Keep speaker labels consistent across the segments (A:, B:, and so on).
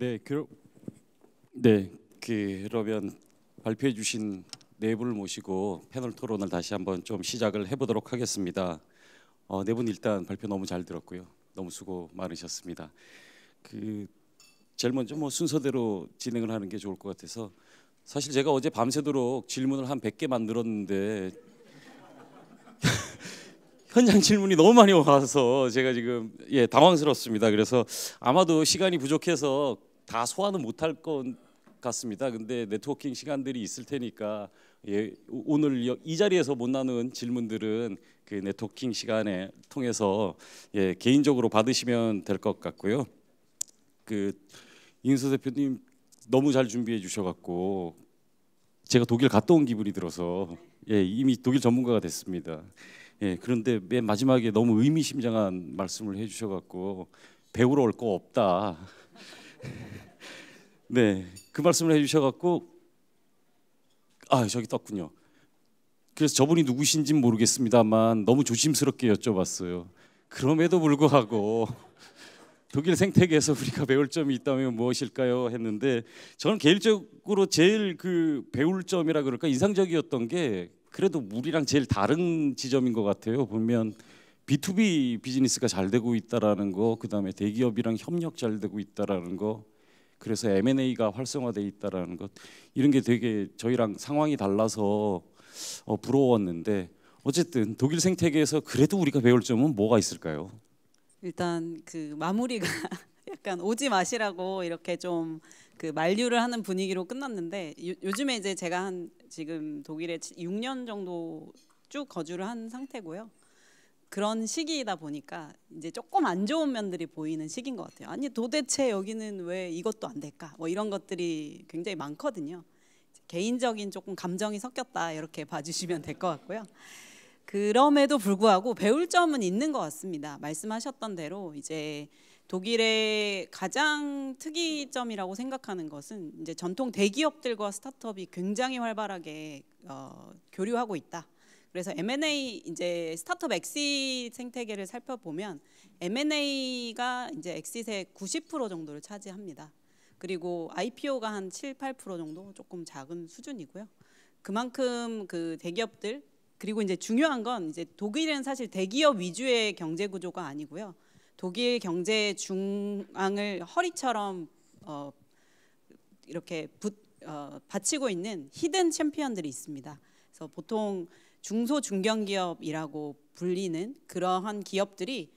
A: 네, 그러, 네, 그러면 발표해 주신 네 분을 모시고 패널 토론을 다시 한번 좀 시작을 해보도록 하겠습니다. 어, 네분 일단 발표 너무 잘 들었고요. 너무 수고 많으셨습니다. 그 제일 먼저 뭐 순서대로 진행을 하는 게 좋을 것 같아서 사실 제가 어제 밤새도록 질문을 한 100개 만들었는데 현장 질문이 너무 많이 와서 제가 지금 예 당황스럽습니다. 그래서 아마도 시간이 부족해서 다 소화는 못할 것 같습니다. 근데 네트워킹 시간들이 있을 테니까 예, 오늘 이 자리에서 못 나눈 질문들은 그 네트워킹 시간에 통해서 예, 개인적으로 받으시면 될 것 같고요. 그 인수 대표님 너무 잘 준비해 주셔갖고 제가 독일 갔다 온 기분이 들어서 예, 이미 독일 전문가가 됐습니다. 예, 그런데 맨 마지막에 너무 의미심장한 말씀을 해주셔갖고 배우러 올 거 없다. 네, 그 말씀을 해주셔갖고 아 저기 떴군요. 그래서 저분이 누구신진 모르겠습니다만 너무 조심스럽게 여쭤봤어요. 그럼에도 불구하고 독일 생태계에서 우리가 배울 점이 있다면 무엇일까요? 했는데 저는 개인적으로 제일 그 배울 점이라 그럴까 인상적이었던 게 그래도 우리랑 제일 다른 지점인 것 같아요. 보면 B2B 비즈니스가 잘 되고 있다라는 거, 그다음에 대기업이랑 협력 잘 되고 있다라는 거, 그래서 M&A가 활성화돼 있다라는 것 이런 게 되게 저희랑 상황이 달라서 어, 부러웠는데 어쨌든 독일 생태계에서 그래도 우리가 배울 점은 뭐가 있을까요?
B: 일단 그 마무리가 약간 오지 마시라고 이렇게 좀그 만류를 하는 분위기로 끝났는데 요, 즘에 이제 제가 한 지금 독일에 6년 정도 쭉 거주를 한 상태고요. 그런 시기이다 보니까 이제 조금 안 좋은 면들이 보이는 시기인 것 같아요. 아니 도대체 여기는 왜 이것도 안 될까? 뭐 이런 것들이 굉장히 많거든요. 개인적인 조금 감정이 섞였다 이렇게 봐주시면 될 것 같고요. 그럼에도 불구하고 배울 점은 있는 것 같습니다. 말씀하셨던 대로 이제 독일의 가장 특이점이라고 생각하는 것은 이제 전통 대기업들과 스타트업이 굉장히 활발하게 어, 교류하고 있다. 그래서 M&A 이제 스타트업 엑시 생태계를 살펴보면 M&A가 이제 엑시의 90% 정도를 차지합니다. 그리고 IPO가 한 7, 8% 정도 조금 작은 수준이고요. 그만큼 그 대기업들 그리고 이제 중요한 건 이제 독일은 사실 대기업 위주의 경제 구조가 아니고요. 독일 경제 중앙을 허리처럼 어 이렇게 붙, 어, 받치고 있는 히든 챔피언들이 있습니다. 그래서 보통 중소 중견기업이라고 불리는 그러한 기업들이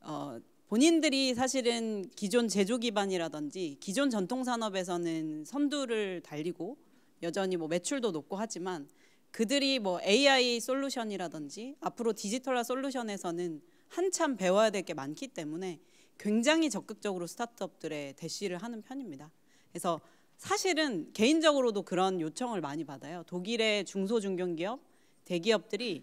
B: 어, 본인들이 사실은 기존 제조 기반이라든지 기존 전통 산업에서는 선두를 달리고 여전히 뭐 매출도 높고 하지만 그들이 뭐 AI 솔루션이라든지 앞으로 디지털화 솔루션에서는 한참 배워야 될 게 많기 때문에 굉장히 적극적으로 스타트업들의 대시를 하는 편입니다. 그래서 사실은 개인적으로도 그런 요청을 많이 받아요. 독일의 중소중견기업 대기업들이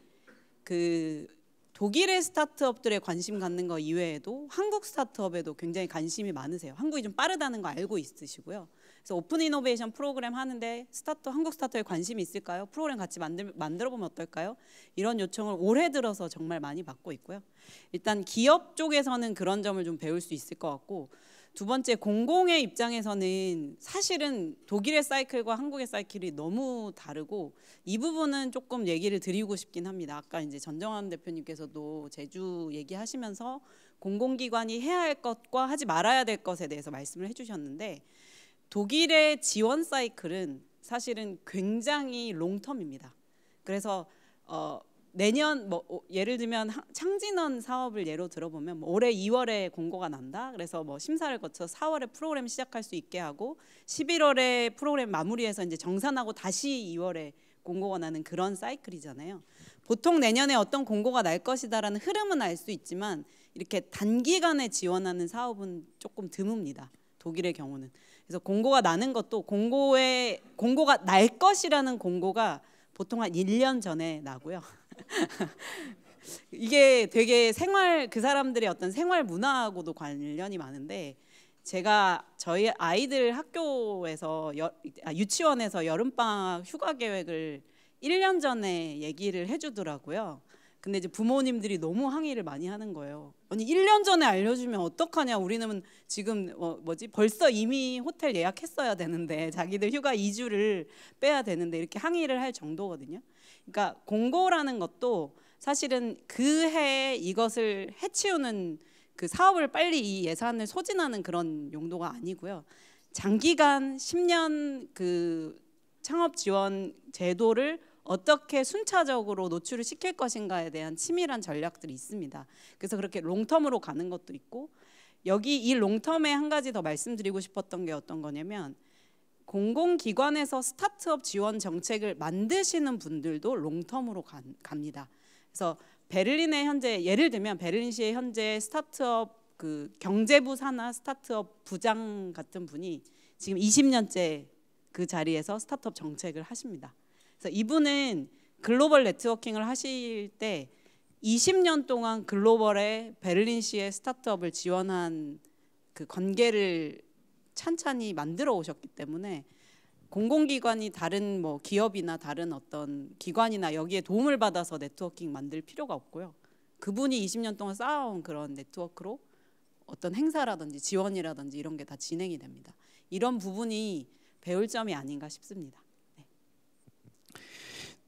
B: 그 독일의 스타트업들의 관심 갖는 거 이외에도 한국 스타트업에도 굉장히 관심이 많으세요. 한국이 좀 빠르다는 거 알고 있으시고요. 그래서 오픈 이노베이션 프로그램 하는데 스타트 한국 스타트에 관심이 있을까요? 프로그램 같이 만들, 만들어 보면 어떨까요? 이런 요청을 올해 들어서 정말 많이 받고 있고요. 일단 기업 쪽에서는 그런 점을 좀 배울 수 있을 것 같고 두 번째 공공의 입장에서는 사실은 독일의 사이클과 한국의 사이클이 너무 다르고 이 부분은 조금 얘기를 드리고 싶긴 합니다. 아까 이제 전정환 대표님께서도 제주 얘기하시면서 공공기관이 해야 할 것과 하지 말아야 될 것에 대해서 말씀을 해주셨는데 독일의 지원 사이클은 사실은 굉장히 롱텀입니다. 그래서 어, 내년 뭐 예를 들면 창진원 사업을 예로 들어보면 뭐 올해 2월에 공고가 난다. 그래서 뭐 심사를 거쳐 4월에 프로그램 시작할 수 있게 하고 11월에 프로그램 마무리해서 이제 정산하고 다시 2월에 공고가 나는 그런 사이클이잖아요. 보통 내년에 어떤 공고가 날 것이다라는 흐름은 알 수 있지만 이렇게 단기간에 지원하는 사업은 조금 드뭅니다. 독일의 경우는. 그래서 공고가 나는 것도 공고에 공고가 날 것이라는 공고가 보통 한 1년 전에 나고요. 이게 되게 생활 그 사람들의 어떤 생활 문화하고도 관련이 많은데 제가 저희 아이들 학교에서 여, 아, 유치원에서 여름방학 휴가 계획을 1년 전에 얘기를 해주더라고요. 근데 이제 부모님들이 너무 항의를 많이 하는 거예요. 아니 1년 전에 알려주면 어떡하냐. 우리는 지금 어, 뭐지 벌써 이미 호텔 예약했어야 되는데 자기들 휴가 2주를 빼야 되는데 이렇게 항의를 할 정도거든요. 그러니까 공고라는 것도 사실은 그 해에 이것을 해치우는 그 사업을 빨리 이 예산을 소진하는 그런 용도가 아니고요. 장기간 10년 그 창업 지원 제도를 어떻게 순차적으로 노출을 시킬 것인가에 대한 치밀한 전략들이 있습니다. 그래서 그렇게 롱텀으로 가는 것도 있고 여기 이 롱텀에 한 가지 더 말씀드리고 싶었던 게 어떤 거냐면 공공기관에서 스타트업 지원 정책을 만드시는 분들도 롱텀으로 갑니다. 그래서 베를린의 현재 예를 들면 베를린시의 현재 스타트업 그 경제부 산하 스타트업 부장 같은 분이 지금 20년째 그 자리에서 스타트업 정책을 하십니다. 이분은 글로벌 네트워킹을 하실 때 20년 동안 글로벌의 베를린시의 스타트업을 지원한 그 관계를 찬찬히 만들어 오셨기 때문에 공공기관이 다른 뭐 기업이나 다른 어떤 기관이나 여기에 도움을 받아서 네트워킹 만들 필요가 없고요. 그분이 20년 동안 쌓아온 그런 네트워크로 어떤 행사라든지 지원이라든지 이런 게 다 진행이 됩니다. 이런 부분이 배울 점이 아닌가 싶습니다.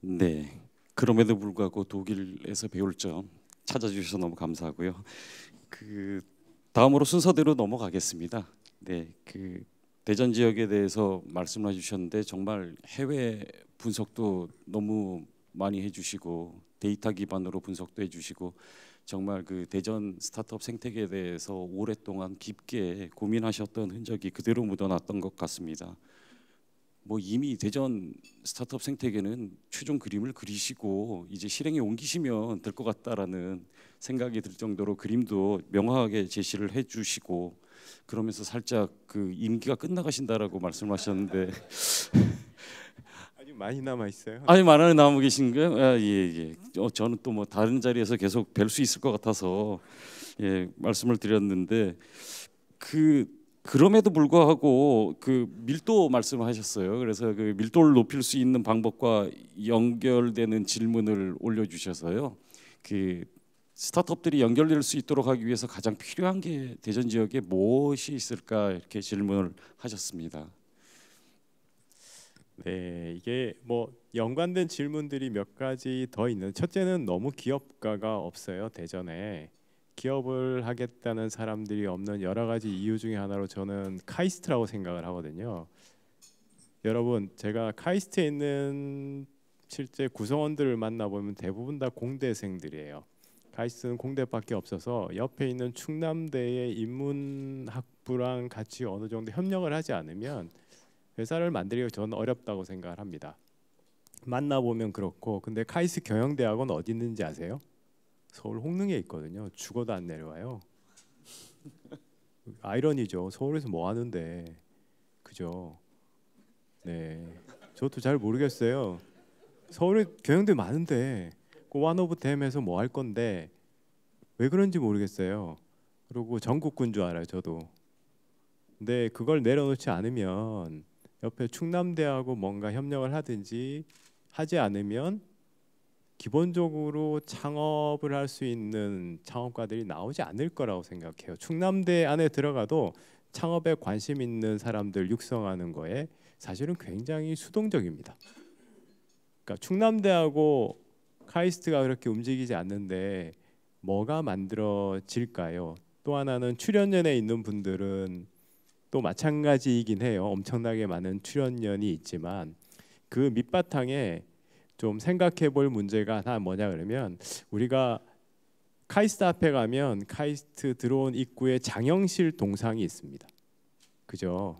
A: 네. 그럼에도 불구하고 독일에서 배울 점 찾아주셔서 너무 감사하고요. 그 다음으로 순서대로 넘어가겠습니다. 네, 그 대전 지역에 대해서 말씀을 해주셨는데 정말 해외 분석도 너무 많이 해주시고 데이터 기반으로 분석도 해주시고 정말 그 대전 스타트업 생태계에 대해서 오랫동안 깊게 고민하셨던 흔적이 그대로 묻어났던 것 같습니다. 뭐 이미 대전 스타트업 생태계는 최종 그림을 그리시고 이제 실행에 옮기시면 될 것 같다라는 생각이 들 정도로 그림도 명확하게 제시를 해주시고 그러면서 살짝 그 임기가 끝나가신다라고 말씀하셨는데
C: 아니 많이 남아 있어요. 아니
A: 많이 남아 계신가요? 아, 예 예. 어, 저는 또 뭐 다른 자리에서 계속 뵐 수 있을 것 같아서 예 말씀을 드렸는데 그 그럼에도 불구하고 그 밀도 말씀을 하셨어요. 그래서 그 밀도를 높일 수 있는 방법과 연결되는 질문을 올려주셔서요. 그 스타트업들이 연결될 수 있도록 하기 위해서 가장 필요한 게 대전 지역에 무엇이 있을까 이렇게 질문을 하셨습니다. 네, 이게 뭐 연관된 질문들이 몇
C: 가지 더 있는. 첫째는 너무 기업가가 없어요 대전에. 기업을 하겠다는 사람들이 없는 여러 가지 이유 중에 하나로 저는 카이스트라고 생각을 하거든요. 여러분 제가 카이스트에 있는 실제 구성원들을 만나보면 대부분 다 공대생들이에요. 카이스트는 공대밖에 없어서 옆에 있는 충남대의 인문학부랑 같이 어느 정도 협력을 하지 않으면 회사를 만들기가 저는 어렵다고 생각을 합니다. 만나보면 그렇고 근데 카이스 트경영대학은 어디 있는지 아세요? 서울 홍릉에 있거든요. 죽어도 안 내려와요. 아이러니죠. 서울에서 뭐 하는데 그죠? 네, 저도 잘 모르겠어요. 서울에 경영대 많은데 그완 오브 댐에서 뭐 할 건데 왜 그런지 모르겠어요. 그리고 전국군 줄 알아요, 저도. 근데 그걸 내려놓지 않으면 옆에 충남대하고 뭔가 협력을 하든지 하지 않으면 기본적으로 창업을 할 수 있는 창업가들이 나오지 않을 거라고 생각해요. 충남대 안에 들어가도 창업에 관심 있는 사람들 육성하는 거에 사실은 굉장히 수동적입니다. 그러니까 충남대하고 카이스트가 그렇게 움직이지 않는데 뭐가 만들어질까요? 또 하나는 출연연에 있는 분들은 또 마찬가지이긴 해요. 엄청나게 많은 출연연이 있지만 그 밑바탕에 좀 생각해 볼 문제가 하나 뭐냐 그러면 우리가 카이스트 앞에 가면 카이스트 들어온 입구에 장영실 동상이 있습니다. 그죠?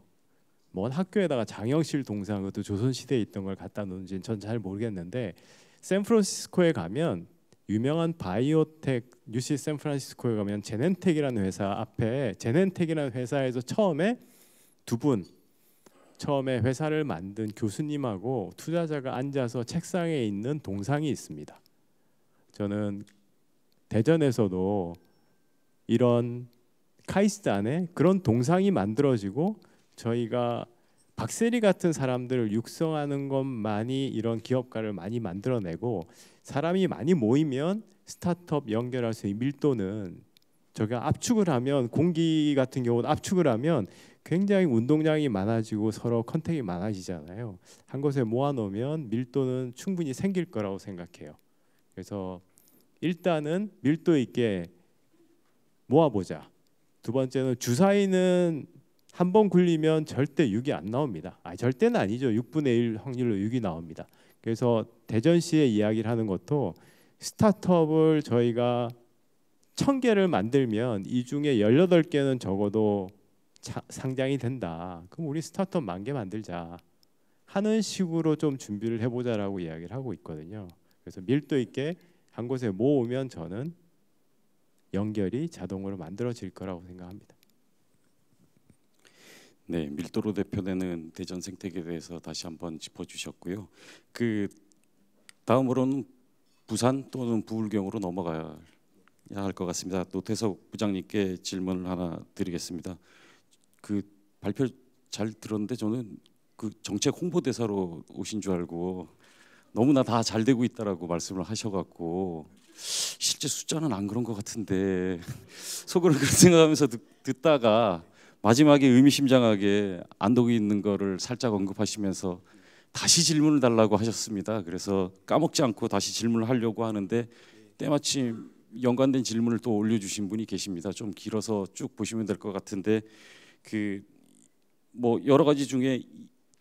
C: 먼 학교에다가 장영실 동상 으로도 조선 시대에 있던 걸 갖다 놓은지는 전 잘 모르겠는데 샌프란시스코에 가면 유명한 바이오텍 UC 샌프란시스코에 가면 제넨텍이라는 회사 앞에 제넨텍이라는 회사에서 처음에 두분 처음에 회사를 만든 교수님하고 투자자가 앉아서 책상에 있는 동상이 있습니다. 저는 대전에서도 이런 카이스트 안에 그런 동상이 만들어지고 저희가 박세리 같은 사람들을 육성하는 것만이 이런 기업가를 많이 만들어내고 사람이 많이 모이면 스타트업 연결할 수 있는 밀도는 저희 압축을 하면 공기 같은 경우 압축을 하면 굉장히 운동량이 많아지고 서로 컨택이 많아지잖아요. 한 곳에 모아놓으면 밀도는 충분히 생길 거라고 생각해요. 그래서 일단은 밀도 있게 모아보자. 두 번째는 주사위는 한 번 굴리면 절대 6이 안 나옵니다. 아 절대는 아니죠. 6분의 1 확률로 6이 나옵니다. 그래서 대전시의 이야기를 하는 것도 스타트업을 저희가 1000개를 만들면 이 중에 18개는 적어도 상장이 된다. 그럼 우리 스타트업 만개 만들자 하는 식으로 좀 준비를 해보자라고 이야기를 하고 있거든요. 그래서 밀도 있게 한 곳에 모으면 저는 연결이 자동으로 만들어질 거라고 생각합니다.
A: 네, 밀도로 대표되는 대전 생태계에 대해서 다시 한번 짚어주셨고요. 그 다음으로는 부산 또는 부울경으로 넘어가야 할 것 같습니다. 노태석 부장님께 질문을 하나 드리겠습니다. 그 발표 잘 들었는데 저는 그 정책 홍보 대사로 오신 줄 알고 너무나 다 잘 되고 있다라고 말씀을 하셔갖고 실제 숫자는 안 그런 것 같은데 속으로 그렇게 생각하면서 듣, 다가 마지막에 의미심장하게 안독이 있는 거를 살짝 언급하시면서 다시 질문을 달라고 하셨습니다. 그래서 까먹지 않고 다시 질문을 하려고 하는데 때마침 연관된 질문을 또 올려주신 분이 계십니다. 좀 길어서 쭉 보시면 될 것 같은데 그뭐 여러 가지 중에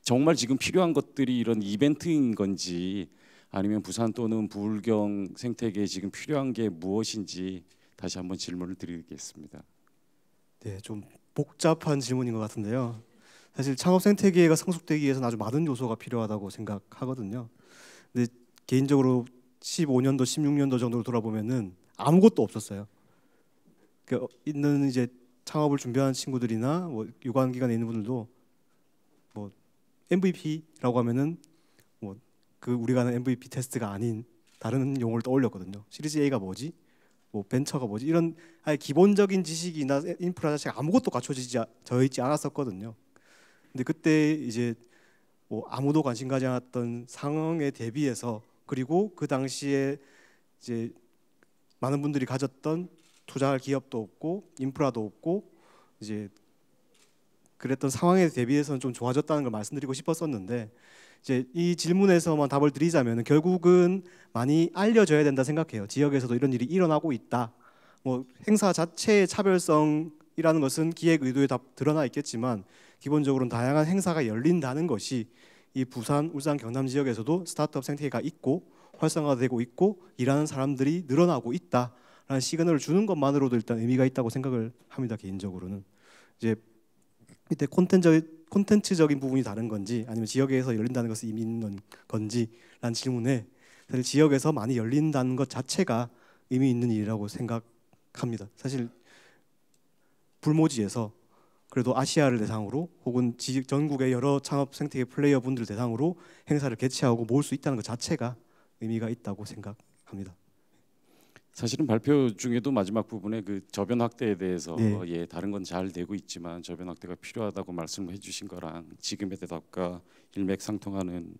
A: 정말 지금 필요한 것들이 이런 이벤트인 건지 아니면 부산 또는 부울경 생태계에 지금 필요한 게 무엇인지 다시 한번 질문을 드리겠습니다.
D: 네, 좀 복잡한 질문인 것 같은데요. 사실 창업 생태계가 성숙되기 위해서 아주 많은 요소가 필요하다고 생각하거든요. 근데 개인적으로 15년도, 16년도 정도를 돌아보면은 아무것도 없었어요. 그, 어, 있는 이제 창업을 준비하는 친구들이나 뭐 유관 기관에 있는 분들도 뭐 MVP라고 하면은 뭐 그 우리가 하는 MVP 테스트가 아닌 다른 용어를 떠올렸거든요. 시리즈 A가 뭐지? 뭐 벤처가 뭐지? 이런 아예 기본적인 지식이나 인프라 자체가 아무것도 갖춰지지 저 있지 않았었거든요. 근데 그때 이제 뭐 아무도 관심 가지 않았던 상황에 대비해서 그리고 그 당시에 이제 많은 분들이 가졌던 투자할 기업도 없고 인프라도 없고 이제 그랬던 상황에 대비해서는 좀 좋아졌다는 걸 말씀드리고 싶었었는데 이제 이 질문에서만 답을 드리자면 결국은 많이 알려져야 된다 생각해요. 지역에서도 이런 일이 일어나고 있다. 뭐 행사 자체의 차별성이라는 것은 기획 의도에 다 드러나 있겠지만 기본적으로는 다양한 행사가 열린다는 것이 이 부산, 울산, 경남 지역에서도 스타트업 생태계가 있고 활성화되고 있고 일하는 사람들이 늘어나고 있다. 라는 시그널을 주는 것만으로도 일단 의미가 있다고 생각을 합니다. 개인적으로는 이제 이때 콘텐츠 콘텐츠적인 부분이 다른 건지 아니면 지역에서 열린다는 것은 의미는 있 건지라는 질문에 사실 지역에서 많이 열린다는 것 자체가 의미 있는 일이라고 생각합니다. 사실 불모지에서 그래도 아시아를 대상으로 혹은 지역 전국의 여러 창업 생태계 플레이어분들 대상으로 행사를 개최하고 모을 수 있다는 것 자체가 의미가 있다고 생각합니다.
A: 사실은 발표 중에도 마지막 부분에 그 저변 확대에 대해서 네. 예 다른 건 잘 되고 있지만 저변 확대가 필요하다고 말씀해 을 주신 거랑 지금의 대답과 일맥상통하는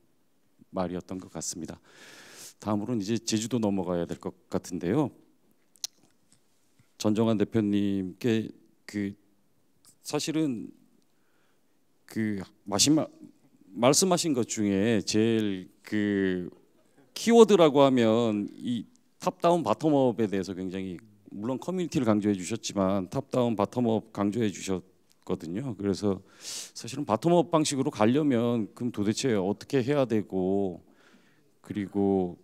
A: 말이었던 것 같습니다. 다음으로는 이제 제주도 넘어가야 될 것 같은데요. 전정환 대표님께 그 사실은 그 마지막 말씀하신 것 중에 제일 그 키워드라고 하면 이 탑다운 바텀업에 대해서 굉장히 물론 커뮤니티를 강조해 주셨지만 탑다운 바텀업 강조해 주셨거든요. 그래서 사실은 바텀업 방식으로 가려면 그럼 도대체 어떻게 해야 되고 그리고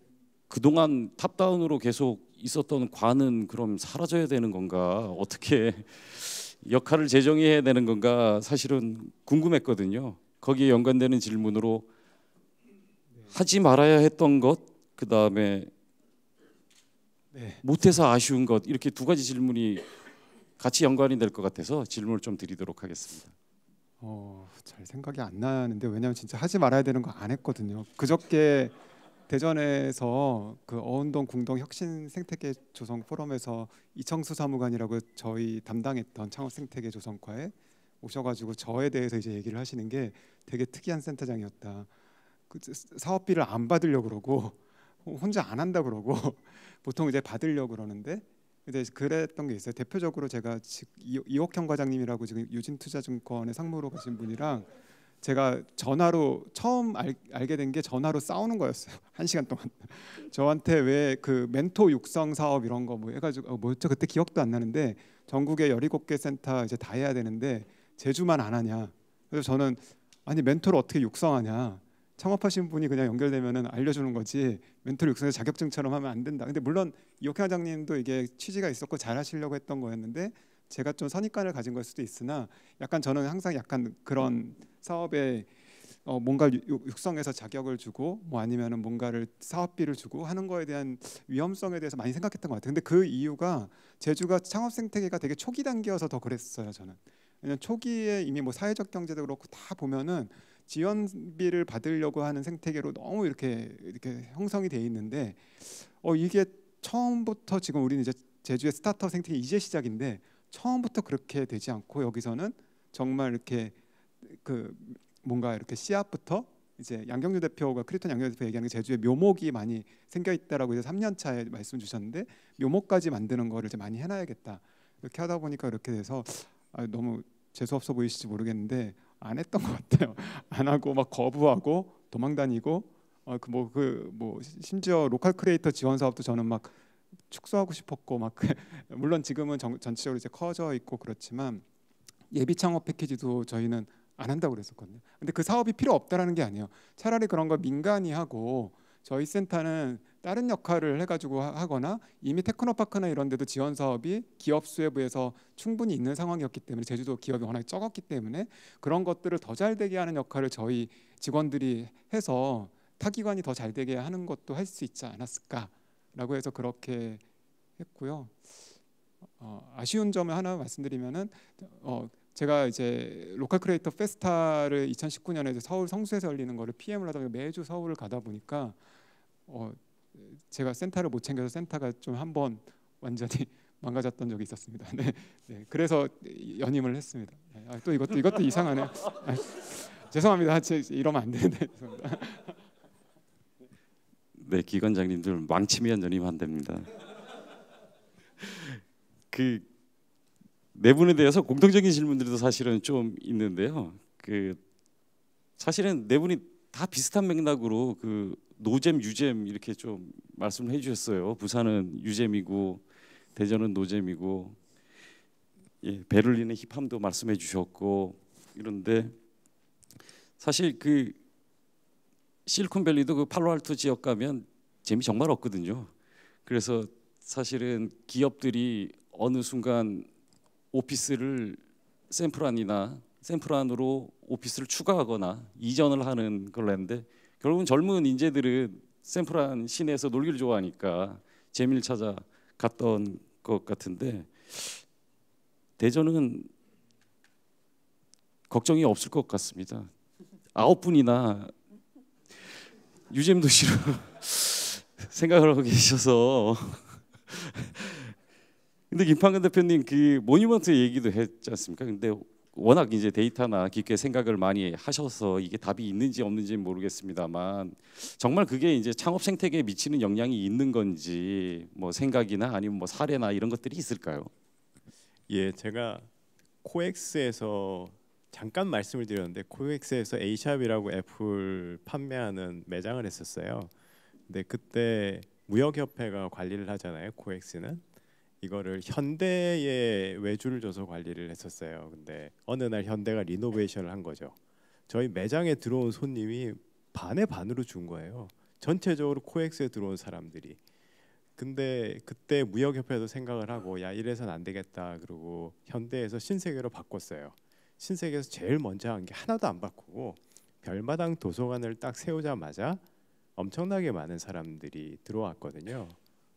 A: 그동안 탑다운으로 계속 있었던 관은 그럼 사라져야 되는 건가? 어떻게 역할을 재정해야 되는 건가? 사실은 궁금했거든요. 거기에 연관되는 질문으로 하지 말아야 했던 것, 그다음에 네. 못해서 아쉬운 것 이렇게 두 가지 질문이 같이 연관이 될 것 같아서 질문을 좀 드리도록 하겠습니다.
E: 어, 잘 생각이 안 나는데 왜냐면 진짜 하지 말아야 되는 거 안 했거든요. 그저께 대전에서 그 어운동 궁동 혁신 생태계 조성 포럼에서 이청수 사무관이라고 저희 담당했던 창업 생태계 조성과에 오셔가지고 저에 대해서 이제 얘기를 하시는 게 되게 특이한 센터장이었다. 그 사업비를 안 받으려 그러고 혼자 안 한다 그러고 보통 이제 받으려 고 그러는데 이제 그랬던 게 있어요. 대표적으로 제가 이옥형 과장님이라고 지금 유진투자증권의 상무로 가신 분이랑 제가 전화로 처음 알, 게된 게 전화로 싸우는 거였어요. 한 시간 동안 저한테 왜 그 멘토 육성 사업 이런 거 뭐 해가지고 어, 뭐였죠? 그때 기억도 안 나는데 전국에 1 7개 센터 이제 다 해야 되는데 제주만 안 하냐. 그래서 저는 아니 멘토를 어떻게 육성하냐. 창업하신 분이 그냥 연결되면은 알려주는 거지 멘토육성에 자격증처럼 하면 안 된다. 근데 물론 이옥현 회장님도 이게 취지가 있었고 잘하시려고 했던 거였는데 제가 좀 선입관을 가진 걸 수도 있으나 약간 저는 항상 약간 그런 사업에 어 뭔가 육성해서 자격을 주고 뭐 아니면은 뭔가를 사업비를 주고 하는 거에 대한 위험성에 대해서 많이 생각했던 것 같아요. 근데 그 이유가 제주가 창업 생태계가 되게 초기 단계여서 더 그랬어요 저는. 왜냐면 초기에 이미 뭐 사회적 경제도 그렇고 다 보면은 지원비를 받으려고 하는 생태계로 너무 이렇게 이렇게 형성이 돼 있는데 어 이게 처음부터 지금 우리는 이제 제주의 스타트업 생태계 이제 시작인데 처음부터 그렇게 되지 않고 여기서는 정말 이렇게 그 뭔가 이렇게 씨앗부터 이제 양경주 대표가 크리톤 양경주 대표 얘기하는 게 제주에 묘목이 많이 생겨 있다라고 이제 3년 차에 말씀 주셨는데 묘목까지 만드는 거를 이제 많이 해놔야겠다 이렇게 하다 보니까 이렇게 돼서 아, 너무 재수 없어 보이실지 모르겠는데 안 했던 것 같아요. 안 하고 막 거부하고 도망다니고 어, 그뭐그뭐 그 뭐 심지어 로컬 크리에이터 지원 사업도 저는 막 축소하고 싶었고 막 물론 지금은 정, 전체적으로 이제 커져 있고 그렇지만 예비 창업 패키지도 저희는 안 한다고 그랬었거든요. 근데 그 사업이 필요 없다라는 게 아니에요. 차라리 그런 걸 민간이 하고 저희 센터는 다른 역할을 해가지고 하거나 이미 테크노파크나 이런 데도 지원 사업이 기업 수에 비해서 충분히 있는 상황이었기 때문에 제주도 기업이 워낙 적었기 때문에 그런 것들을 더 잘 되게 하는 역할을 저희 직원들이 해서 타기관이 더 잘 되게 하는 것도 할 수 있지 않았을까라고 해서 그렇게 했고요. 어, 아쉬운 점을 하나 말씀드리면은 어, 제가 이제 로컬 크리에이터 페스타를 2019년에 서울 성수에서 열리는 거를 PM을 하다 가 매주 서울을 가다 보니까 어, 제가 센터를 못 챙겨서 센터가 좀 한 번 완전히 망가졌던 적이 있었습니다. 네, 네 그래서 연임을 했습니다. 네, 아, 또 이것도 이것도 이상하네요. 아, 죄송합니다. 제, 이러면 안 되는데. 죄송합니다.
A: 네, 기관장님들 망치면 연임한 됩니다. 그 내분에 네 대해서 공통적인 질문들도 사실은 좀 있는데요. 그 사실은 내분이 네다 비슷한 맥락으로 그 노잼 유잼 이렇게 좀 말씀을 해주셨어요. 부산은 유잼이고 대전은 노잼이고 예, 베를린의 힙함도 말씀해 주셨고 이런데 사실 그 실리콘밸리도 그 팔로알토 지역 가면 재미 정말 없거든요. 그래서 사실은 기업들이 어느 순간 오피스를 샌프란이나 샘플 안으로 오피스를 추가하거나 이전을 하는 걸로 했는데 결국은 젊은 인재들은 샘플 안 시내에서 놀기를 좋아하니까 재미를 찾아 갔던 것 같은데 대전은 걱정이 없을 것 같습니다. 아홉 분이나 유잼 도시로 생각을 하고 계셔서 근데 김판근 대표님 그 모니먼트 얘기도 했지 않습니까? 근데 워낙 이제 데이터나 깊게 생각을 많이 하셔서 이게 답이 있는지 없는지 모르겠습니다만 정말 그게 이제 창업 생태계에 미치는 영향이 있는 건지 뭐 생각이나 아니면 뭐 사례나 이런 것들이 있을까요?
C: 예, 제가 코엑스에서 잠깐 말씀을 드렸는데 코엑스에서 A샵이라고 애플 판매하는 매장을 했었어요. 근데 그때 무역협회가 관리를 하잖아요, 코엑스는. 이거를 현대에 외주를 줘서 관리를 했었어요. 근데 어느 날 현대가 리노베이션을 한 거죠. 저희 매장에 들어온 손님이 반에 반으로 준 거예요. 전체적으로 코엑스에 들어온 사람들이. 근데 그때 무역협회도 생각을 하고 야 이래선 안 되겠다 그리고 현대에서 신세계로 바꿨어요. 신세계에서 제일 먼저 한 게 하나도 안 바꾸고 별마당 도서관을 딱 세우자마자 엄청나게 많은 사람들이 들어왔거든요.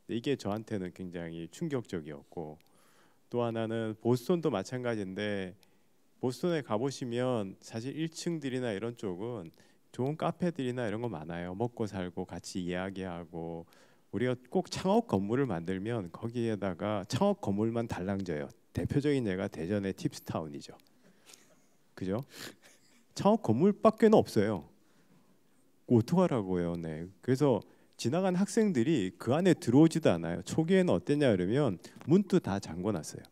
C: 네, 이게 저한테는 굉장히 충격적이었고 또 하나는 보스턴도 마찬가지인데 보스턴에 가보시면 사실 1층들이나 이런 쪽은 좋은 카페들이나 이런 거 많아요. 먹고 살고 같이 이야기하고 우리가 꼭 창업 건물을 만들면 거기에다가 창업 건물만 달랑져요. 대표적인 예가 대전의 팁스타운이죠. 그죠? 창업 건물밖에는 없어요. 어떡하라고요. 네. 그래서 지나간 학생들이 그 안에 들어오지도 않아요. 초기에는 어땠냐 그러면 문도 다 잠궈놨어요.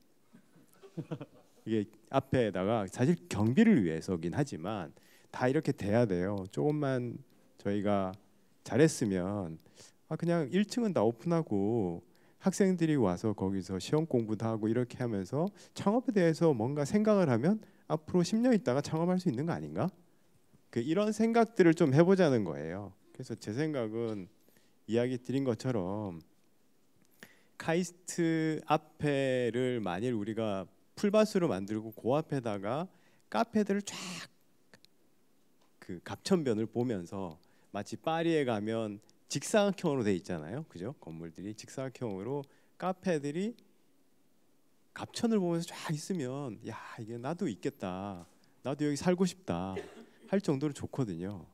C: 이게 앞에다가 사실 경비를 위해서긴 하지만 다 이렇게 돼야 돼요. 조금만 저희가 잘했으면 아, 그냥 1층은 다 오픈하고 학생들이 와서 거기서 시험 공부도 하고 이렇게 하면서 창업에 대해서 뭔가 생각을 하면 앞으로 10년 있다가 창업할 수 있는 거 아닌가? 그 이런 생각들을 좀 해보자는 거예요. 그래서 제 생각은 이야기 드린 것처럼 카이스트 앞에를 만일 우리가 풀밭으로 만들고 그 앞에다가 카페들을 쫙 그 갑천변을 보면서 마치 파리에 가면 직사각형으로 돼 있잖아요. 그죠? 건물들이 직사각형으로 카페들이 갑천을 보면서 쫙 있으면 야, 이게 나도 있겠다. 나도 여기 살고 싶다. 할 정도로 좋거든요.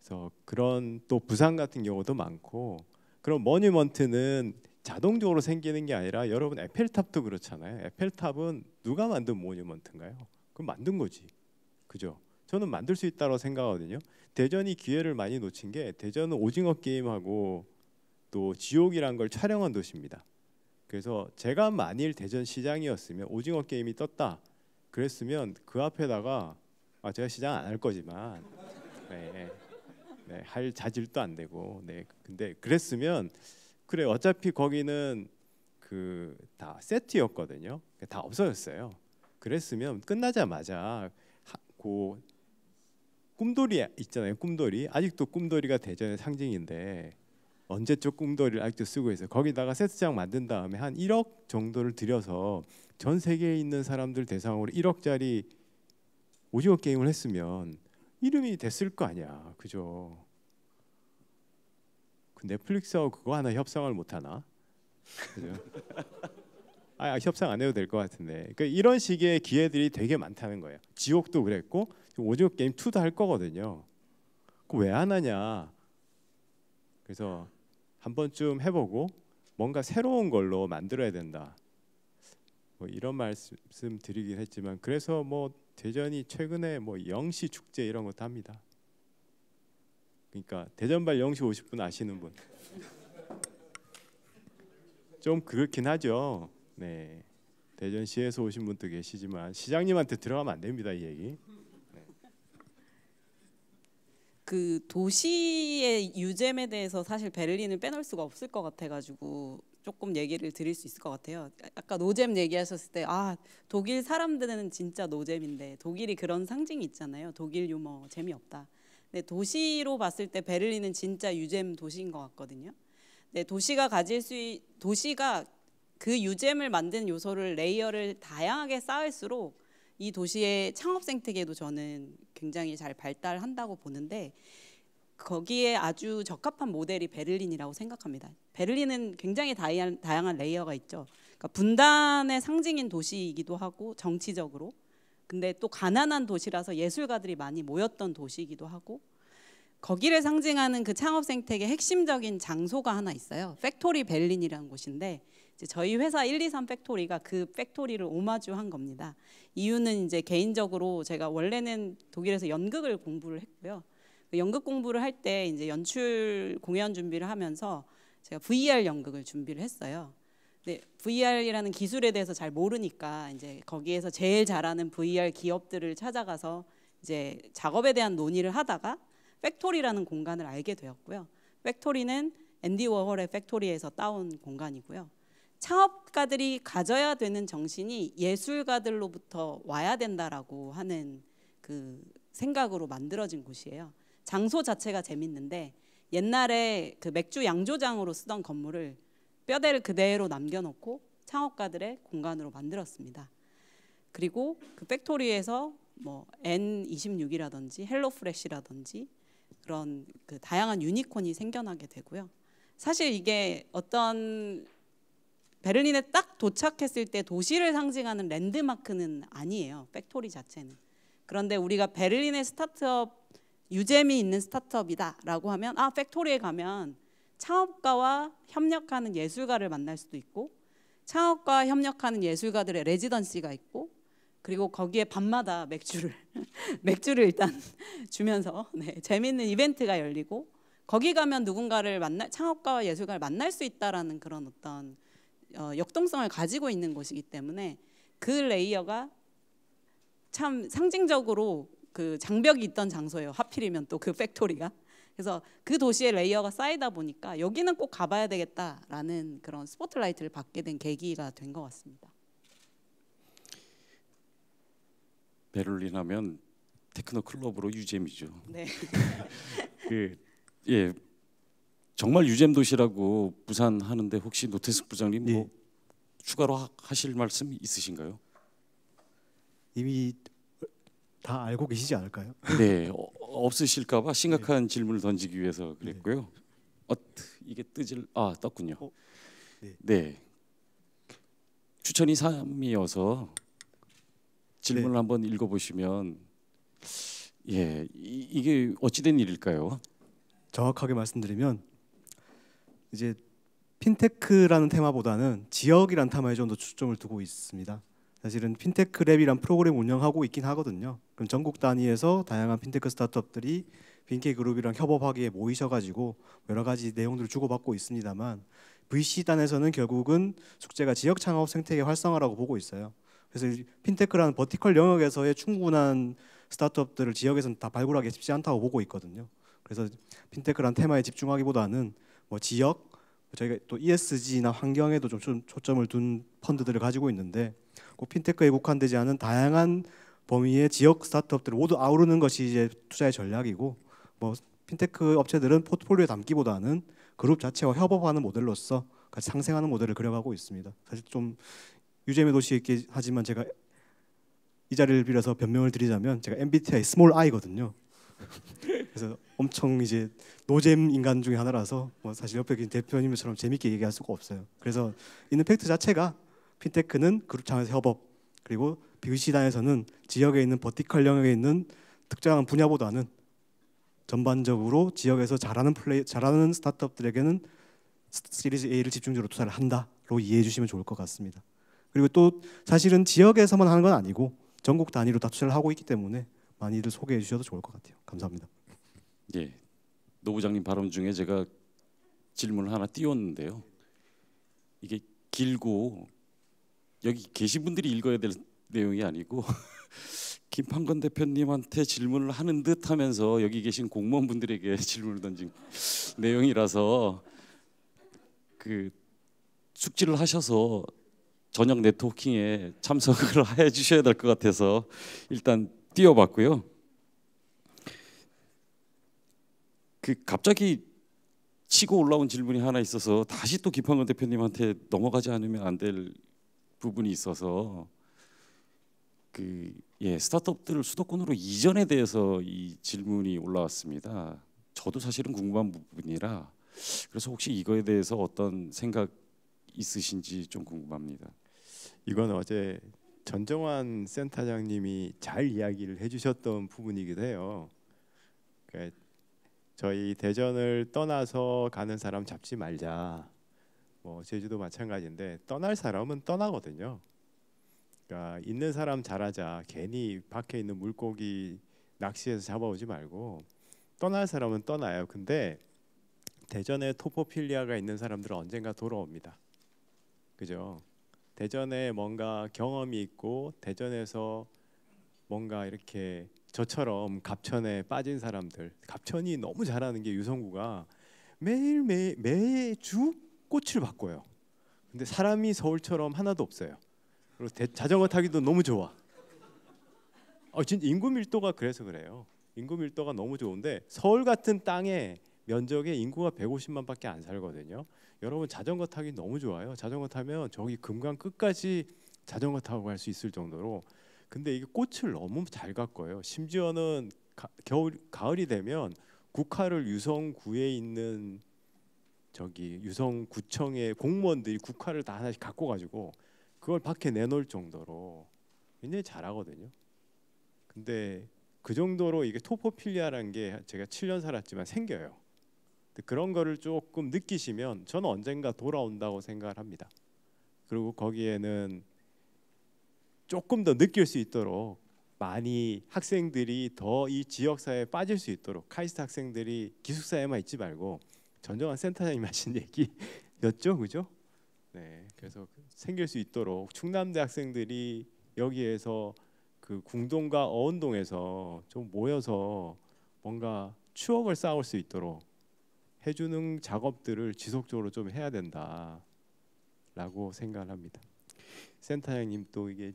C: 그래서 그런 또 부상 같은 경우도 많고 그런 머니먼트는 자동적으로 생기는 게 아니라 여러분 에펠탑도 그렇잖아요. 에펠탑은 누가 만든 모니먼트인가요그 만든 거지. 그죠? 저는 만들 수 있다고 생각하거든요. 대전이 기회를 많이 놓친 게 대전은 오징어 게임하고 또 지옥이란 걸 촬영한 도시입니다. 그래서 제가 만일 대전 시장이었으면 오징어 게임이 떴다 그랬으면 그 앞에다가 아 제가 시장 안 할 거지만 네. 네, 할 자질도 안 되고 네 근데 그랬으면 그래 어차피 거기는 그다 세트였거든요 그러니까 다 없어졌어요 그랬으면 끝나자마자 하, 고 꿈돌이 있잖아요 꿈돌이 아직도 꿈돌이가 대전의 상징인데 언제적 꿈돌이를 아직도 쓰고 있어요 거기다가 세트장 만든 다음에 한 1억 정도를 들여서 전 세계에 있는 사람들 대상으로 1억짜리 오징어 게임을 했으면 이름이 됐을 거 아니야, 그죠? 그 넷플릭스하고 그거 하나 협상을 못 하나? 그죠? 아 협상 안 해도 될 것 같은데. 그러니까 이런 식의 기회들이 되게 많다는 거예요. 지옥도 그랬고 오징어 게임 2도 할 거거든요. 왜안 하냐? 그래서 한 번쯤 해보고 뭔가 새로운 걸로 만들어야 된다. 뭐 이런 말씀 드리긴 했지만 그래서 뭐 대전이 최근에 뭐 영시 축제 이런 것도 합니다. 그러니까 대전발 영시 50분 아시는 분. 좀 그렇긴 하죠. 네. 대전시에서 오신 분도 계시지만 시장님한테 들어가면 안 됩니다, 이 얘기. 네.
B: 그 도시의 유잼에 대해서 사실 베를린을 빼놓을 수가 없을 것 같아가지고 조금 얘기를 드릴 수 있을 것 같아요. 아까 노잼 얘기하셨을 때아 독일 사람들은 진짜 노잼인데 독일이 그런 상징이 있잖아요. 독일 유머 재미없다. 근데 도시로 봤을 때 베를린은 진짜 유잼 도시인 것 같거든요. 근 도시가 가질 수 있, 도시가 그 유잼을 만든 요소를 레이어를 다양하게 쌓을수록 이 도시의 창업 생태계도 저는 굉장히 잘 발달한다고 보는데 거기에 아주 적합한 모델이 베를린이라고 생각합니다. 베를린은 굉장히 다이한, 다양한 레이어가 있죠. 그러니까 분단의 상징인 도시이기도 하고 정치적으로 근데 또 가난한 도시라서 예술가들이 많이 모였던 도시이기도 하고 거기를 상징하는 그 창업 생태계 핵심적인 장소가 하나 있어요. 팩토리 베를린이라는 곳인데 저희 회사 1, 2, 3 팩토리가 그 팩토리를 오마주한 겁니다. 이유는 이제 개인적으로 제가 원래는 독일에서 연극을 공부를 했고요. 그 연극 공부를 할 때 이제 연출 공연 준비를 하면서 제가 VR 연극을 준비를 했어요. 근데 VR이라는 기술에 대해서 잘 모르니까 이제 거기에서 제일 잘하는 VR 기업들을 찾아가서 이제 작업에 대한 논의를 하다가 팩토리라는 공간을 알게 되었고요. 팩토리는 앤디 워홀의 팩토리에서 따온 공간이고요. 창업가들이 가져야 되는 정신이 예술가들로부터 와야 된다라고 하는 그 생각으로 만들어진 곳이에요. 장소 자체가 재밌는데 옛날에 그 맥주 양조장으로 쓰던 건물을 뼈대를 그대로 남겨놓고 창업가들의 공간으로 만들었습니다. 그리고 그 팩토리에서 뭐 N26이라든지 헬로프레시라든지 그런 그 다양한 유니콘이 생겨나게 되고요. 사실 이게 어떤 베를린에 딱 도착했을 때 도시를 상징하는 랜드마크는 아니에요. 팩토리 자체는. 그런데 우리가 베를린의 스타트업 유재미 있는 스타트업이다라고 하면 아 팩토리에 가면 창업가와 협력하는 예술가를 만날 수도 있고 창업과와 협력하는 예술가들의 레지던시가 있고 그리고 거기에 밤마다 맥주를 맥주를 일단 주면서 네, 재미있는 이벤트가 열리고 거기 가면 누군가를 만날 창업가와 예술가를 만날 수 있다라는 그런 어떤 어, 역동성을 가지고 있는 곳이기 때문에 그 레이어가 참 상징적으로 그 장벽이 있던 장소예요. 하필이면 또 그 팩토리가. 그래서 그 도시의 레이어가 쌓이다 보니까 여기는 꼭 가봐야 되겠다라는 그런 스포트라이트를 받게 된 계기가 된 것 같습니다.
A: 베를린 하면 테크노 클럽으로 유잼이죠. 네. 그, 예, 정말 유잼 도시라고 부산 하는데 혹시 노태숙 부장님 뭐 네. 추가로 하, 실 말씀 있으신가요? 이미
D: 다 알고 계시지 않을까요?
A: 네, 어, 없으실까봐 심각한 네. 질문을 던지기 위해서 네. 그랬고요. 네. 어, 이게 뜨질 아 떴군요. 어? 네. 네. 추천이 3이어서 질문을 네. 한번 읽어보시면 예 이, 게 어찌된 일일까요? 정확하게 말씀드리면
D: 이제 핀테크라는 테마보다는 지역이란 테마에 좀더 초점을 두고 있습니다. 사실은 핀테크 랩이란 프로그램 운영하고 있긴 하거든요. 그럼 전국 단위에서 다양한 핀테크 스타트업들이 빈케 그룹이랑 협업하기에 모이셔가지고 여러 가지 내용들을 주고받고 있습니다만 VC 단에서는 결국은 숙제가 지역 창업 생태계 활성화라고 보고 있어요. 그래서 핀테크라는 버티컬 영역에서의 충분한 스타트업들을 지역에서는 다 발굴하기 쉽지 않다고 보고 있거든요. 그래서 핀테크란 테마에 집중하기보다는 뭐 지역 저희가 또 ESG나 환경에도 좀 초점을 둔 펀드들을 가지고 있는데 핀테크에 국한되지 않은 다양한 범위의 지역 스타트업들을 모두 아우르는 것이 이제 투자의 전략이고 뭐 핀테크 업체들은 포트폴리오에 담기보다는 그룹 자체와 협업하는 모델로서 같이 상생하는 모델을 그려가고 있습니다. 사실 좀 유재미 도시 있긴 하지만 제가 이 자리를 빌어서 변명을 드리자면 제가 MBTI 스몰 I거든요. 그래서 엄청 이제 노잼 인간 중에 하나라서 뭐 사실 옆에 계신 대표님처럼 재밌게 얘기할 수가 없어요. 그래서 있는 팩트 자체가 핀테크는 그룹 차원에서 협업, 그리고 b 시단에서는 지역에 있는 버티컬 영역에 있는 특정한 분야보다는 전반적으로 지역에서 잘하는 플레이, 잘하는 스타트업들에게는 시리즈 A를 집중적으로 투자를 한다로 이해해 주시면 좋을 것 같습니다. 그리고 또 사실은 지역에서만 하는 건 아니고 전국 단위로 다 투자를 하고 있기 때문에 많이들 소개해 주셔도 좋을 것 같아요.
A: 감사합니다. 예, 노 부장님 발언 중에 제가 질문을 하나 띄웠는데요. 이게 길고 여기 계신 분들이 읽어야 될 내용이 아니고 김판건 대표님한테 질문을 하는 듯 하면서 여기 계신 공무원분들에게 질문을 던진 내용이라서 그 숙지를 하셔서 저녁 네트워킹에 참석을 해 주셔야 될 것 같아서 일단 띄어봤고요그 갑자기 치고 올라온 질문이 하나 있어서 다시 또 김판건 대표님한테 넘어가지 않으면 안될 부분이 있어서 그 예, 스타트업들 을 수도권으로 이전에 대해서 이 질문이 올라왔습니다. 저도 사실은 궁금한 부분이라 그래서 혹시 이거에 대해서 어떤 생각 있으신지 좀 궁금합니다. 이건 어제
C: 전정환 센터장님이 잘 이야기를 해주셨던 부분이기도 해요. 그러니까 저희 대전을 떠나서 가는 사람 잡지 말자. 뭐 제주도 마찬가지인데 떠날 사람은 떠나거든요. 그러니까 있는 사람 잘하자. 괜히 밖에 있는 물고기 낚시해서 잡아오지 말고 떠날 사람은 떠나요. 근데 대전에 토포필리아가 있는 사람들은 언젠가 돌아옵니다. 그죠? 대전에 뭔가 경험이 있고 대전에서 뭔가 이렇게 저처럼 갑천에 빠진 사람들, 갑천이 너무 잘하는 게 유성구가 매일 매 매주 꽃을 바꿔요. 근데 사람이 서울처럼 하나도 없어요. 그리고 대, 자전거 타기도 너무 좋아. 어, 진 인구 밀도가 그래서 그래요. 인구 밀도가 너무 좋은데 서울 같은 땅에 면적에 인구가 150만밖에 안 살거든요. 여러분 자전거 타기 너무 좋아요. 자전거 타면 저기 금강 끝까지 자전거 타고 갈 수 있을 정도로 근데 이게 꽃을 너무 잘가고요 심지어는 가, 겨울 가을이 되면 국화를 유성구에 있는 저기 유성구청의 공무원들이 국화를 다 하나씩 갖고 가지고 그걸 밖에 내놓을 정도로 굉장히 잘하거든요. 근데 그 정도로 이게 토포필리아라는 게 제가 7년 살았지만 생겨요. 그런 거를 조금 느끼시면 저는 언젠가 돌아온다고 생각을 합니다. 그리고 거기에는 조금 더 느낄 수 있도록 많이 학생들이 더 이 지역사회에 빠질 수 있도록 카이스트 학생들이 기숙사에만 있지 말고 전정환 센터장님 하신 얘기였죠, 그죠? 네, 그래서 그 생길 수 있도록 충남대 학생들이 여기에서 그 궁동과 어운동에서 좀 모여서 뭔가 추억을 쌓을 수 있도록 해주는 작업들을 지속적으로 좀 해야 된다라고 생각합니다. 센터장님 또 이게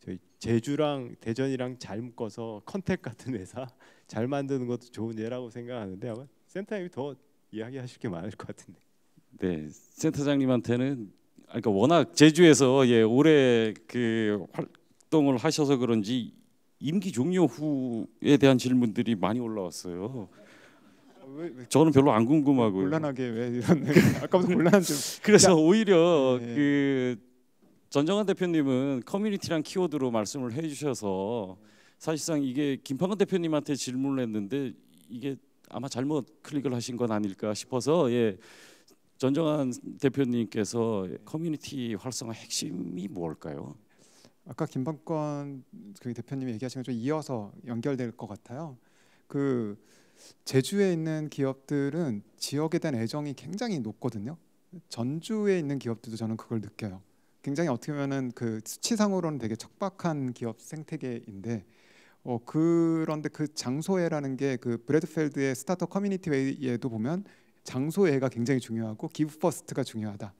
C: 저희 제주랑 대전이랑 잘 묶어서 컨택 같은 회사 잘 만드는 것도 좋은 예라고 생각하는데 아마 센터님이더 이야기하실 게 많을 것 같은데.
A: 네, 센터장님한테는 그러니까 워낙 제주에서 예 올해 그 활동을 하셔서 그런지 임기 종료 후에 대한 질문들이 많이 올라왔어요.
E: 왜, 왜, 저는 별로
A: 안 궁금하고 곤란하게
E: 왜 이런 아까부터 곤란한
A: 좀 그래서 야. 오히려 네. 그 전정환 대표님은 커뮤니티란 키워드로 말씀을 해주셔서 사실상 이게 김판건 대표님한테 질문을 했는데 이게 아마 잘못 클릭을 하신 건 아닐까 싶어서 예, 전정환 대표님께서 커뮤니티 활성화 핵심이 뭘까요?
E: 아까 김방권 그 대표님이 얘기하신 것좀 이어서 연결될 것 같아요. 그 제주에 있는 기업들은 지역에 대한 애정이 굉장히 높거든요. 전주에 있는 기업들도 저는 그걸 느껴요. 굉장히 어떻게 보면은 그 수치상으로는 되게 척박한 기업 생태계인데 어, 그런데 그 장소회라는 게 그브래드펠드의 스타터 커뮤니티에도 보면 장소회가 굉장히 중요하고 기브 퍼스트가 중요하다.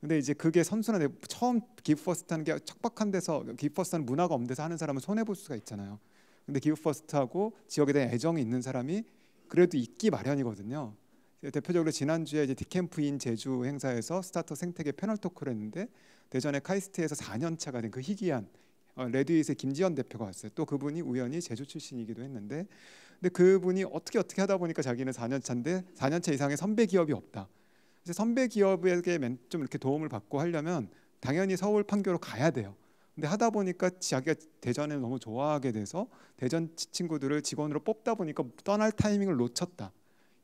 E: 근데 이제 그게 선순환에 처음 기브 퍼스트 하는 게 척박한 데서 기브 퍼스트는 문화가 없는 데서 하는 사람은 손해 볼 수가 있잖아요. 근데 기브 퍼스트하고 지역에 대한 애정이 있는 사람이 그래도 있기 마련이거든요. 대표적으로 지난주에 이제 디캠프인 제주 행사에서 스타터 생태계 패널 토크를 했는데 대전의 카이스트에서 4년 차가 된 그 희귀한 어, 레드윗의 김지현 대표가 왔어요. 또 그분이 우연히 제주 출신이기도 했는데 근데 그분이 어떻게 어떻게 하다 보니까 자기는 4년 차인데 4년 차 이상의 선배 기업이 없다. 그래 선배 기업에게 좀 이렇게 도움을 받고 하려면 당연히 서울 판교로 가야 돼요. 근데 하다 보니까 자기가 대전을 너무 좋아하게 돼서 대전 친구들을 직원으로 뽑다 보니까 떠날 타이밍을 놓쳤다.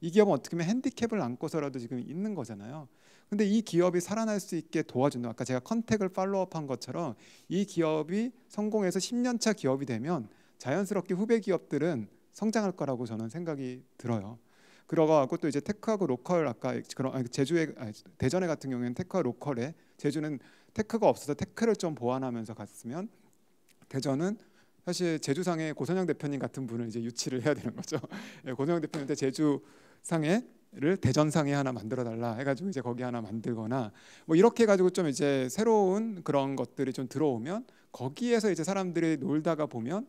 E: 이 기업은 어떻게 보면 핸디캡을 안고서라도 지금 있는 거잖아요. 근데 이 기업이 살아날 수 있게 도와준다 아까 제가 컨택을 팔로업한 것처럼 이 기업이 성공해서 10년차 기업이 되면 자연스럽게 후배 기업들은 성장할 거라고 저는 생각이 들어요. 그러고 또 이제 테크하고 로컬 아까 그런 제주에 대전에 같은 경우에는 테크와 로컬에 제주는 테크가 없어서 테크를 좀 보완하면서 갔으면 대전은 사실 제주상의 고선영 대표님 같은 분을 이제 유치를 해야 되는 거죠. 예, 고선영 대표님한테 제주상의 를 대전상에 하나 만들어 달라 해가지고 이제 거기 하나 만들거나 뭐 이렇게 해가지고 좀 이제 새로운 그런 것들이 좀 들어오면 거기에서 이제 사람들이 놀다가 보면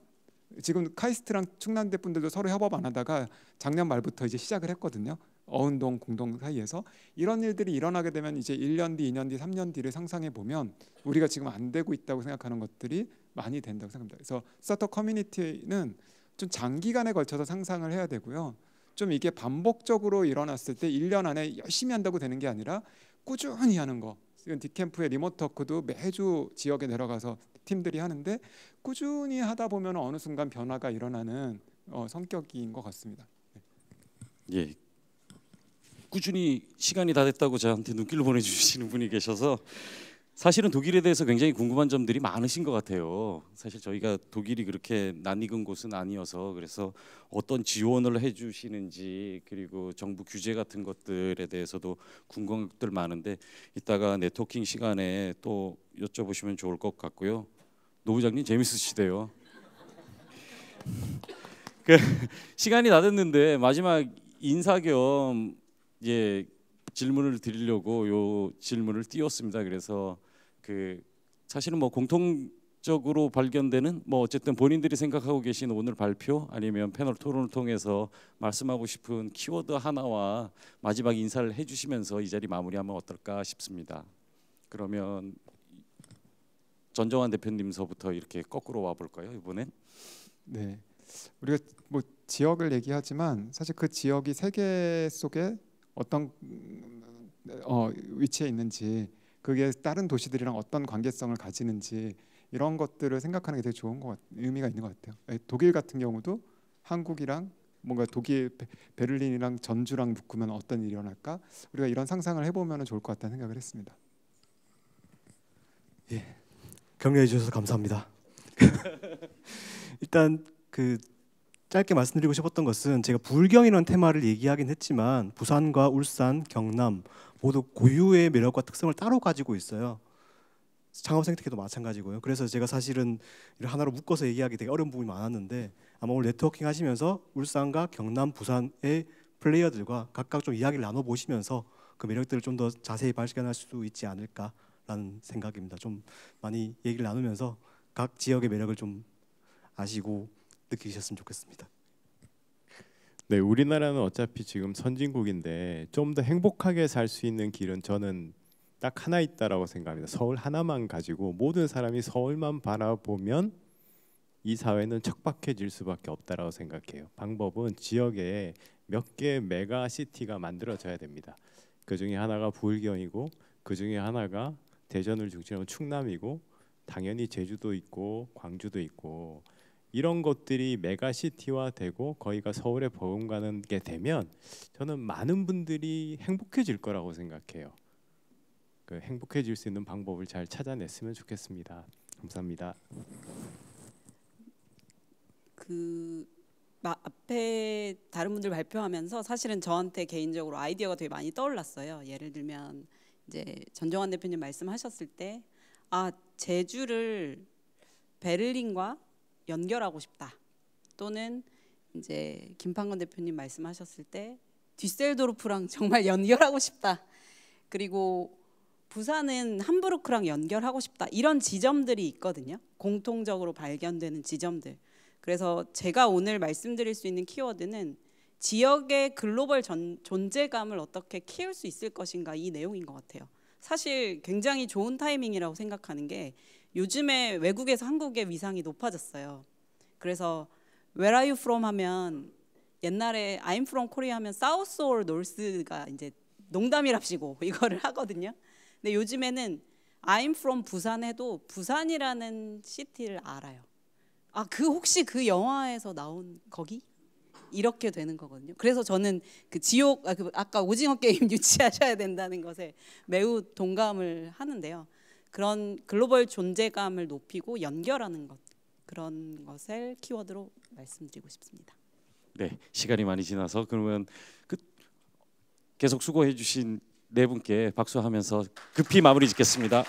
E: 지금 카이스트랑 충남대 분들도 서로 협업 안 하다가 작년 말부터 이제 시작을 했거든요. 어운동 공동 사이에서 이런 일들이 일어나게 되면 이제 1년 뒤, 2년 뒤, 3년 뒤를 상상해 보면 우리가 지금 안 되고 있다고 생각하는 것들이 많이 된다고 생각합니다. 그래서 스타터 커뮤니티는 좀 장기간에 걸쳐서 상상을 해야 되고요. 좀 이게 반복적으로 일어났을 때 1년 안에 열심히 한다고 되는 게 아니라 꾸준히 하는 거. 지금 디캠프의 리모터크도 매주 지역에 내려가서 팀들이 하는데 꾸준히 하다 보면 어느 순간 변화가 일어나는 어, 성격인 것 같습니다.
A: 네. 예. 꾸준히 시간이 다 됐다고 저한테 눈길을 보내주시는 분이 계셔서 사실은 독일에 대해서 굉장히 궁금한 점들이 많으신 것 같아요. 사실 저희가 독일이 그렇게 낯익은 곳은 아니어서 그래서 어떤 지원을 해주시는지 그리고 정부 규제 같은 것들에 대해서도 궁금한 것들 많은데 이따가 네트워킹 시간에 또 여쭤보시면 좋을 것 같고요. 노부장님 재밌으시대요. 그 시간이 다 됐는데 마지막 인사 겸 예, 질문을 드리려고 요 질문을 띄웠습니다. 그래서 그 사실은 뭐 공통적으로 발견되는 뭐 어쨌든 본인들이 생각하고 계신 오늘 발표 아니면 패널 토론을 통해서 말씀하고 싶은 키워드 하나와 마지막 인사를 해주시면서 이 자리 마무리하면 어떨까 싶습니다. 그러면 전정환 대표님서부터 이렇게 거꾸로 와볼까요 이번엔? 네, 우리가 뭐 지역을
E: 얘기하지만 사실 그 지역이 세계 속에 어떤 어, 위치에 있는지 그게 다른 도시들이랑 어떤 관계성을 가지는지 이런 것들을 생각하는 게 되게 좋은 것 같, 의미가 있는 것 같아요. 예, 독일 같은 경우도 한국이랑 뭔가 독일 베를린이랑 전주랑 묶으면 어떤 일이 일어날까? 우리가 이런 상상을 해보면 좋을
D: 것 같다는 생각을 했습니다. 예, 격려해 주셔서 감사합니다. 일단 그 짧게 말씀드리고 싶었던 것은 제가 불경이라는 테마를 얘기하긴 했지만 부산과 울산, 경남 모두 고유의 매력과 특성을 따로 가지고 있어요. 창업생 태계도 마찬가지고요. 그래서 제가 사실은 하나로 묶어서 얘기하기 되게 어려운 부분이 많았는데 아마 오늘 네트워킹 하시면서 울산과 경남, 부산의 플레이어들과 각각 좀 이야기를 나눠 보시면서 그 매력들을 좀 더 자세히 발견할 수도 있지 않을까라는 생각입니다. 좀 많이 얘기를 나누면서 각 지역의 매력을 좀 아시고 느끼셨으면 좋겠습니다.
C: 네, 우리나라는 어차피 지금 선진국인데 좀 더 행복하게 살 수 있는 길은 저는 딱 하나 있다라고 생각합니다. 서울 하나만 가지고 모든 사람이 서울만 바라보면 이 사회는 척박해질 수밖에 없다라고 생각해요. 방법은 지역에 몇 개 메가 시티가 만들어져야 됩니다. 그 중에 하나가 부울경이고 그 중에 하나가 대전을 중심으로 충남이고 당연히 제주도 있고 광주도 있고 이런 것들이 메가시티화 되고 거기가 서울에 버금가는 게 되면 저는 많은 분들이 행복해질 거라고 생각해요. 그 행복해질 수 있는 방법을 잘 찾아냈으면 좋겠습니다. 감사합니다.
B: 그 마, 앞에 다른 분들 발표하면서 사실은 저한테 개인적으로 아이디어가 되게 많이 떠올랐어요. 예를 들면 이제 전정환 대표님 말씀하셨을 때아 제주를 베를린과 연결하고 싶다. 또는 이제 김판건 대표님 말씀하셨을 때 뒤셀도르프랑 정말 연결하고 싶다. 그리고 부산은 함부르크랑 연결하고 싶다. 이런 지점들이 있거든요. 공통적으로 발견되는 지점들. 그래서 제가 오늘 말씀드릴 수 있는 키워드는 지역의 글로벌 전, 존재감을 어떻게 키울 수 있을 것인가 이 내용인 것 같아요. 사실 굉장히 좋은 타이밍이라고 생각하는 게 요즘에 외국에서 한국의 위상이 높아졌어요. 그래서 Where are you from 하면 옛날에 I'm from Korea 하면 South or North가 이제 농담이랍시고 이거를 하거든요. 근데 요즘에는 I'm from 부산 에도 부산이라는 시티를 알아요. 아, 그 혹시 그 영화에서 나온 거기? 이렇게 되는 거거든요. 그래서 저는 그 지옥 아, 그 아까 오징어 게임 유치하셔야 된다는 것에 매우 동감을 하는데요. 그런 글로벌 존재감을 높이고 연결하는 것 그런 것을 키워드로 말씀드리고 싶습니다.
A: 네, 시간이 많이 지나서 그러면 그 계속 수고해 주신 네 분께 박수하면서 급히 마무리 짓겠습니다.